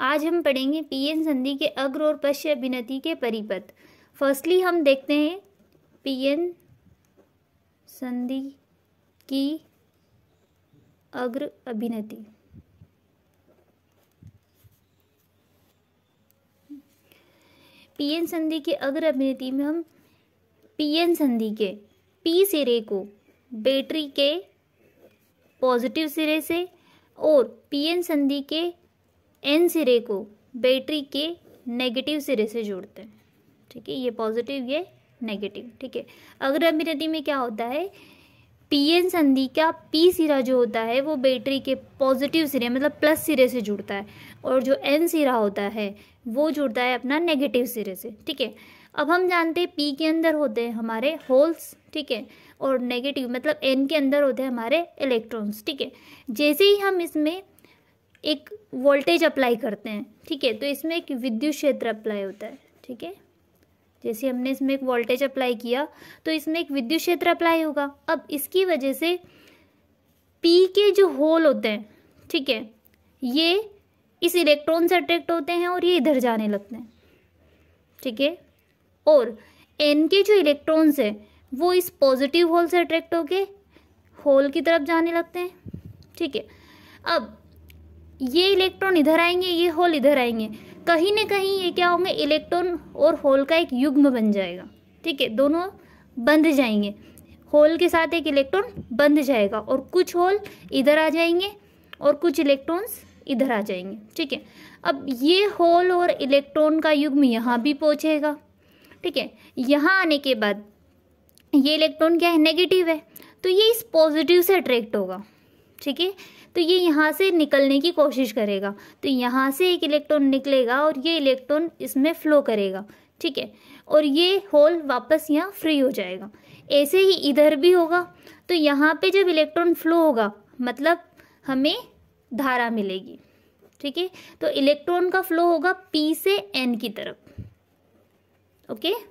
आज हम पढ़ेंगे पीएन संधि के अग्र और पश्य अभिनति के परिपथ फर्स्टली हम देखते हैं पीएन संधि की अग्र अभिनति पीएन संधि के अग्र अभिनति में हम पीएन संधि के पी सिरे को बैटरी के पॉजिटिव सिरे से और पीएन संधि के एन सिरे को बैटरी के नेगेटिव सिरे से जोड़ते हैं ठीक है ये पॉजिटिव ये नेगेटिव ठीक है अग्रमी नदी में क्या होता है पीएन संधि का पी सिरा जो होता है वो बैटरी के पॉजिटिव सिरे मतलब प्लस सिरे से जुड़ता है और जो एन सिरा होता है वो जुड़ता है अपना नेगेटिव सिरे से ठीक है अब हम जानते हैं पी के अंदर होते हैं हमारे होल्स ठीक है और नेगेटिव मतलब एन के अंदर होते हैं हमारे इलेक्ट्रॉन्स ठीक है जैसे ही हम इसमें एक वोल्टेज अप्लाई करते हैं ठीक है तो इसमें एक विद्युत क्षेत्र अप्लाई होता है ठीक है जैसे हमने इसमें एक वोल्टेज अप्लाई किया तो इसमें एक विद्युत क्षेत्र अप्लाई होगा अब इसकी वजह से पी के जो होल होते हैं ठीक है ये इस इलेक्ट्रॉन से अट्रैक्ट होते हैं और ये इधर जाने लगते हैं ठीक है और एन के जो इलेक्ट्रॉन्स हैं वो इस पॉजिटिव होल से अट्रैक्ट होके होल की तरफ जाने लगते हैं ठीक है अब ये इलेक्ट्रॉन इधर आएंगे ये होल इधर आएंगे कहीं ना कहीं ये क्या होंगे इलेक्ट्रॉन और होल का एक युग्म बन जाएगा ठीक है दोनों बंध जाएंगे होल के साथ एक इलेक्ट्रॉन बंध जाएगा और कुछ होल इधर आ जाएंगे और कुछ इलेक्ट्रॉन्स इधर आ जाएंगे ठीक है अब ये होल और इलेक्ट्रॉन का युग्म यहाँ भी पहुँचेगा ठीक है यहाँ आने के बाद ये इलेक्ट्रॉन क्या है नेगेटिव है तो ये इस पॉजिटिव से अट्रैक्ट होगा ठीक है तो ये यहाँ से निकलने की कोशिश करेगा तो यहाँ से एक इलेक्ट्रॉन निकलेगा और ये इलेक्ट्रॉन इसमें फ्लो करेगा ठीक है और ये होल वापस यहाँ फ्री हो जाएगा ऐसे ही इधर भी होगा तो यहाँ पे जब इलेक्ट्रॉन फ्लो होगा मतलब हमें धारा मिलेगी ठीक है तो इलेक्ट्रॉन का फ्लो होगा पी से एन की तरफ ओके okay?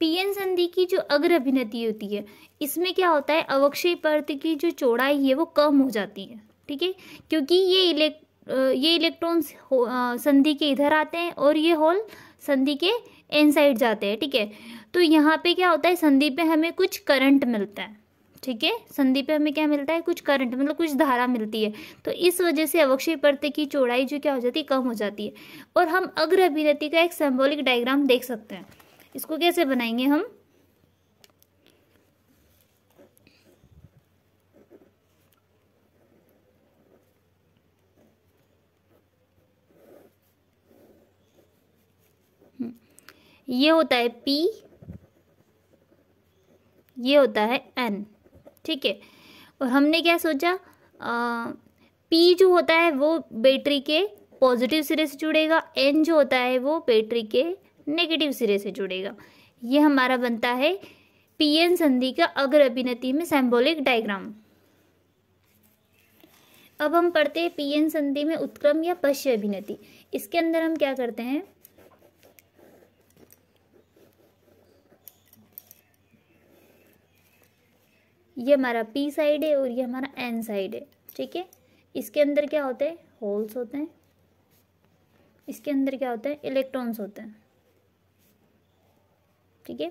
पीएन संधि की जो अग्र अभिनति होती है इसमें क्या होता है अवक्षय पर्त की जो चौड़ाई है वो कम हो जाती है ठीक है क्योंकि ये इलेक्ट ये इलेक्ट्रॉन्स संधि के इधर आते हैं और ये होल संधि के एन साइड जाते हैं ठीक है तो यहाँ पे क्या होता है संधि पे हमें कुछ करंट मिलता है ठीक है संधि पे हमें क्या मिलता है कुछ करंट मतलब कुछ धारा मिलती है तो इस वजह से अवक्षय परत की चौड़ाई जो क्या हो जाती है कम हो जाती है और हम अग्र अभिनति का एक सेम्बोलिक डायग्राम देख सकते हैं इसको कैसे बनाएंगे हम ये होता है पी ये होता है एन ठीक है और हमने क्या सोचा आ, पी जो होता है वो बैटरी के पॉजिटिव सिरे से जुड़ेगा एन जो होता है वो बैटरी के नेगेटिव सिरे से जुड़ेगा ये हमारा बनता है पीएन संधि का अग्र अभिनति में सैम्बोलिक डायग्राम अब हम पढ़ते हैं पीएन संधि में उत्क्रम या पश्य अभिनति इसके अंदर हम क्या करते हैं ये हमारा पी साइड है और ये हमारा एन साइड है ठीक है इसके अंदर क्या होते हैं होल्स होते हैं इसके अंदर क्या होते हैं इलेक्ट्रॉन्स होते हैं ठीक है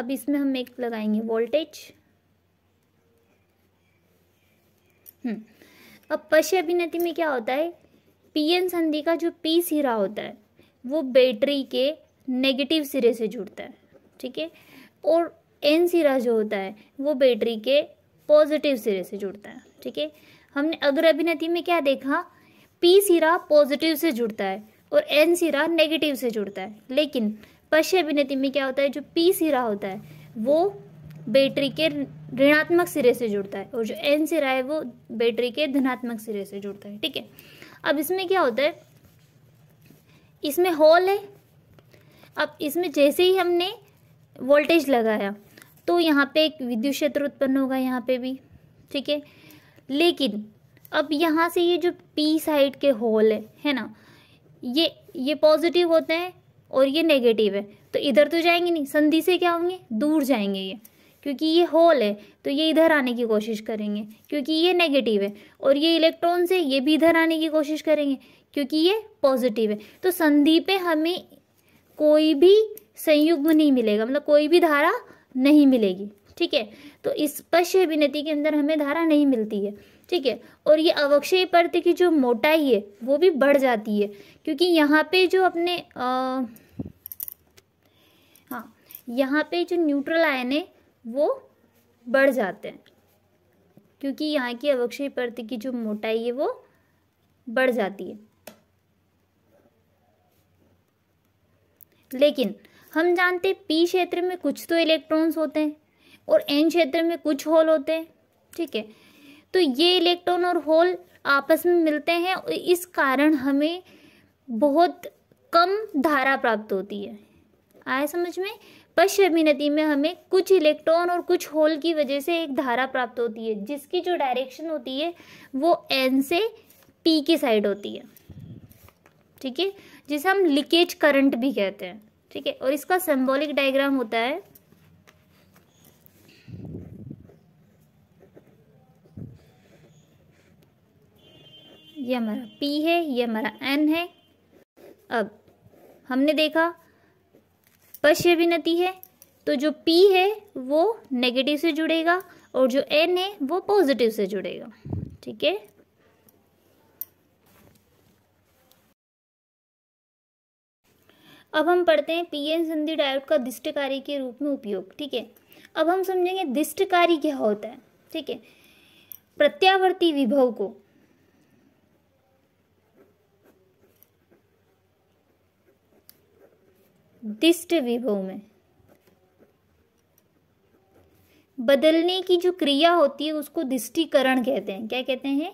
अब इसमें हम एक लगाएंगे वोल्टेज हम्म। अब पश्य अभिनति में क्या होता है पीएन संधि का जो पी सिरा होता है वो बैटरी के नेगेटिव सिरे से जुड़ता है ठीक है और एन सिरा जो होता है वो बैटरी के पॉजिटिव सिरे से जुड़ता है ठीक है हमने अग्र अभिनति में क्या देखा पी सिरा पॉजिटिव से जुड़ता है और एन सिरा नेगेटिव से जुड़ता है लेकिन पश्य अभिनेती में क्या होता है जो पी सिरा होता है वो बैटरी के ऋणात्मक सिरे से जुड़ता है और जो एन सिरा है वो बैटरी के धनात्मक सिरे से जुड़ता है ठीक है अब इसमें क्या होता है इसमें होल है अब इसमें जैसे ही हमने वोल्टेज लगाया तो यहाँ पे एक विद्युत क्षेत्र उत्पन्न होगा यहाँ पे भी ठीक है लेकिन अब यहाँ से ये जो पी साइड के होल है है ना ये ये पॉजिटिव होते हैं और ये नेगेटिव है तो इधर तो जाएंगे नहीं संधि से क्या होंगे दूर जाएंगे ये क्योंकि ये होल है तो ये इधर आने की कोशिश करेंगे क्योंकि ये नेगेटिव है और ये इलेक्ट्रॉन से ये भी इधर आने की कोशिश करेंगे क्योंकि ये पॉजिटिव है तो संधि पे हमें कोई भी संयुग्म नहीं मिलेगा मतलब कोई भी धारा नहीं मिलेगी ठीक है तो इस पश्य अभिनति के अंदर हमें धारा नहीं मिलती है ठीक है और ये अवक्षय पर्त की जो मोटाई है वो भी बढ़ जाती है क्योंकि यहाँ पे जो अपने आ, यहाँ पे जो न्यूट्रल आयन है वो बढ़ जाते हैं क्योंकि यहाँ की अवक्षय परत की जो मोटाई है वो बढ़ जाती है लेकिन हम जानते हैं पी क्षेत्र में कुछ तो इलेक्ट्रॉन्स होते हैं और एन क्षेत्र में कुछ होल होते हैं ठीक है तो ये इलेक्ट्रॉन और होल आपस में मिलते हैं और इस कारण हमें बहुत कम धारा प्राप्त होती है आया समझ में पश्चिमी नदी में हमें कुछ इलेक्ट्रॉन और कुछ होल की वजह से एक धारा प्राप्त होती है जिसकी जो डायरेक्शन होती है वो एन से पी की साइड होती है ठीक है जिसे हम लीकेज करंट भी कहते हैं ठीक है और इसका सिंबॉलिक डायग्राम होता है ये हमारा पी है ये हमारा एन है अब हमने देखा स्पर्श अभिनति है तो जो P है वो नेगेटिव से जुड़ेगा और जो N है वो पॉजिटिव से जुड़ेगा ठीक है अब हम पढ़ते हैं पी एन संधि डायोड का दिष्टकारी के रूप में उपयोग ठीक है अब हम समझेंगे दिष्टकारी क्या होता है ठीक है प्रत्यावर्ती विभव को दिष्ट विभव में बदलने की जो क्रिया होती है उसको दिष्टिकरण कहते हैं क्या कहते हैं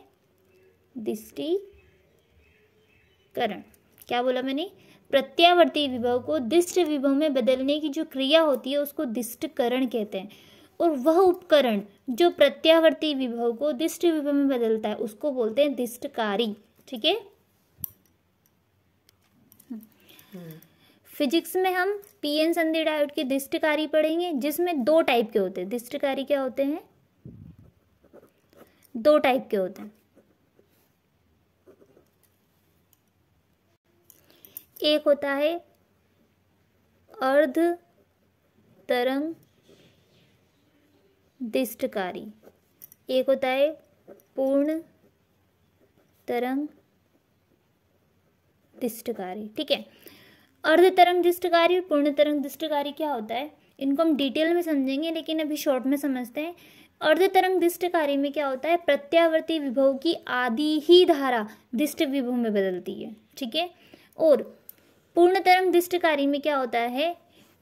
दिष्टिकरण क्या बोला मैंने प्रत्यावर्ती विभव को दिष्ट विभव में बदलने की जो क्रिया होती है उसको दिष्टकरण कहते हैं और वह उपकरण जो प्रत्यावर्ती विभव को दिष्ट विभव में बदलता है उसको बोलते हैं दिष्टकारी ठीक है हम्म। फिजिक्स में हम पी एन संधि डायोड के दिष्टकारी पढ़ेंगे जिसमें दो टाइप के होते हैं दिष्टकारी क्या होते हैं दो टाइप के होते हैं एक होता है अर्ध तरंग दिष्टकारी एक होता है पूर्ण तरंग दिष्टकारी ठीक है अर्ध तरंग दृष्टकारी और पूर्ण तरंग दृष्टकारी क्या होता है इनको हम डिटेल में समझेंगे लेकिन अभी शॉर्ट में समझते हैं अर्ध तरंग दिष्ट में क्या होता है प्रत्यावर्ती विभव की आदि ही धारा दिष्ट विभव में बदलती है ठीक है और पूर्ण तरंग दिष्ट में क्या होता है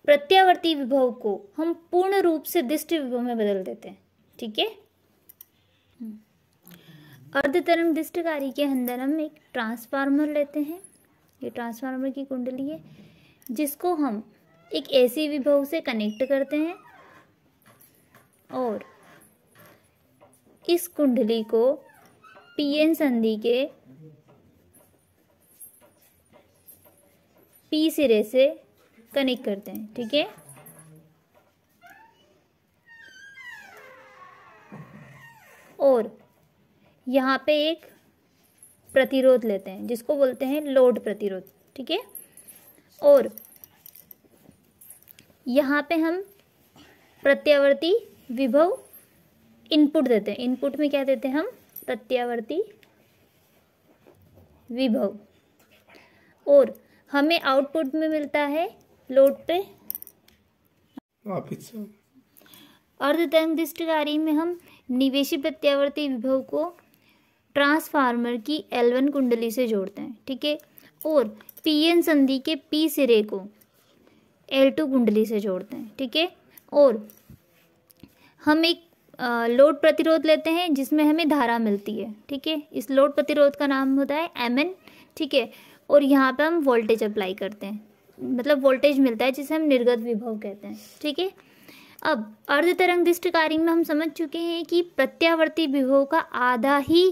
प्रत्यावर्ती विभव को हम पूर्ण रूप से दिष्ट विभव में बदल देते हैं ठीक है हम्म। अर्ध तरंग दिष्ट के अंदर हम एक ट्रांसफार्मर लेते हैं ये ट्रांसफार्मर की कुंडली है जिसको हम एक ऐसी विभव से कनेक्ट करते हैं और इस कुंडली को पीएन संधि के पी सिरे से कनेक्ट करते हैं ठीक है और यहाँ पे एक प्रतिरोध लेते हैं जिसको बोलते हैं लोड प्रतिरोध ठीक है और यहाँ पे हम प्रत्यावर्ती विभव इनपुट देते हैं इनपुट में क्या देते हैं हम प्रत्यावर्ती विभव और हमें आउटपुट में मिलता है लोड पे अर्धतरंग दृष्टिकारी में हम निवेशी प्रत्यावर्ती विभव को ट्रांसफार्मर की एलवन कुंडली से जोड़ते हैं ठीक है और पीएन संधि के पी सिरे को एल टू कुंडली से जोड़ते हैं ठीक है और हम एक लोड प्रतिरोध लेते हैं जिसमें हमें धारा मिलती है ठीक है इस लोड प्रतिरोध का नाम होता है एम एन ठीक है और यहाँ पे हम वोल्टेज अप्लाई करते हैं मतलब वोल्टेज मिलता है जिसे हम निर्गत विभव कहते हैं ठीक है अब अर्ध तरंग दृष्टिकारी में हम समझ चुके हैं कि प्रत्यावर्ती विभव का आधा ही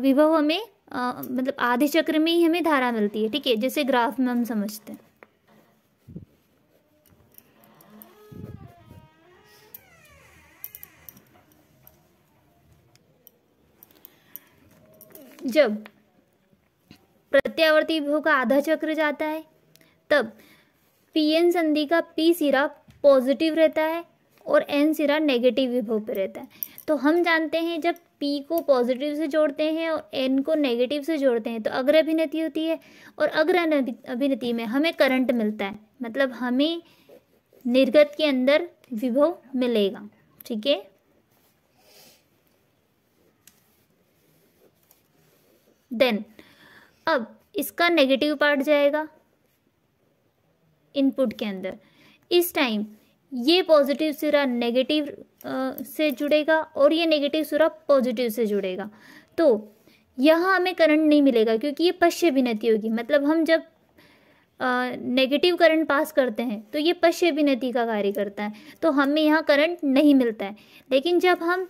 विभव हमें मतलब आधे चक्र में ही हमें धारा मिलती है ठीक है जैसे ग्राफ में हम समझते हैं जब प्रत्यावर्ती विभव का आधा चक्र जाता है तब पीएन संधि का पी सिरा पॉजिटिव रहता है और एन सिरा नेगेटिव विभव पर रहता है तो हम जानते हैं जब पी को पॉजिटिव से जोड़ते हैं और एन को नेगेटिव से जोड़ते हैं तो अग्र अभिनति होती है और अग्र अभिनति में हमें करंट मिलता है मतलब हमें निर्गत के अंदर विभव मिलेगा ठीक है देन अब इसका नेगेटिव पार्ट जाएगा इनपुट के अंदर इस टाइम ये पॉजिटिव सिरा नेगेटिव से जुड़ेगा और ये नेगेटिव सिरा पॉजिटिव से जुड़ेगा तो यहाँ हमें करंट नहीं मिलेगा क्योंकि ये पश्य विनति होगी मतलब हम जब नेगेटिव करंट पास करते हैं तो ये पश्य विनति का कार्य करता है तो हमें यहाँ करंट नहीं मिलता है लेकिन जब हम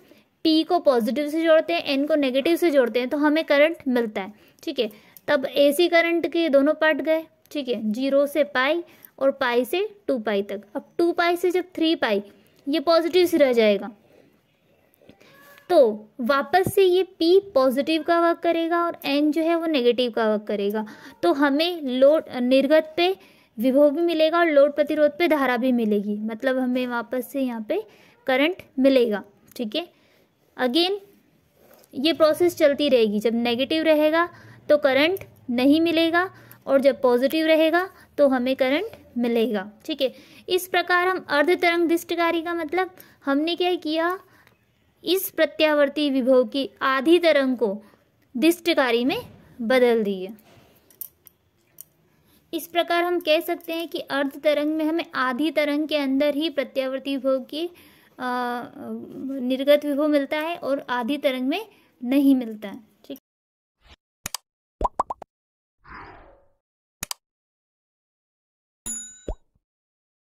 पी को पॉजिटिव से जोड़ते हैं एन को नेगेटिव से जोड़ते हैं तो हमें करंट मिलता है ठीक है तब सी करंट के दोनों पार्ट गए ठीक है जीरो से पाई और पाई से टू पाई तक अब टू पाई से जब थ्री पाई ये पॉजिटिव से रह जाएगा तो वापस से ये P पॉजिटिव का वर्क करेगा और N जो है वो नेगेटिव का वर्क करेगा तो हमें लोड निर्गत पे विभव भी मिलेगा और लोड प्रतिरोध पे धारा भी मिलेगी मतलब हमें वापस से यहाँ पे करंट मिलेगा ठीक है अगेन ये प्रोसेस चलती रहेगी जब नेगेटिव रहेगा तो करंट नहीं मिलेगा और जब पॉजिटिव रहेगा तो हमें करंट मिलेगा ठीक है इस प्रकार हम अर्ध तरंग दृष्टिकारी का मतलब हमने क्या किया इस प्रत्यावर्ती विभव की आधी तरंग को दृष्टिकारी में बदल दिए इस प्रकार हम कह सकते हैं कि अर्ध तरंग में हमें आधी तरंग के अंदर ही प्रत्यावर्ती विभव की निर्गत विभव मिलता है और आधी तरंग में नहीं मिलता है